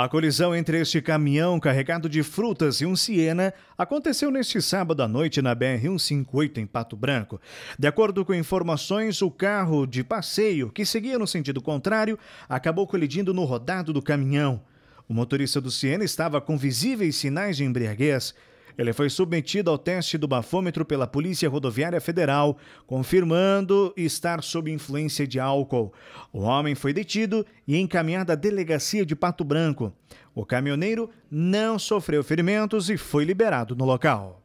A colisão entre este caminhão carregado de frutas e um Siena aconteceu neste sábado à noite na BR-158 em Pato Branco. De acordo com informações, o carro de passeio, que seguia no sentido contrário, acabou colidindo no rodado do caminhão. O motorista do Siena estava com visíveis sinais de embriaguez. Ele foi submetido ao teste do bafômetro pela Polícia Rodoviária Federal, confirmando estar sob influência de álcool. O homem foi detido e encaminhado à delegacia de Pato Branco. O caminhoneiro não sofreu ferimentos e foi liberado no local.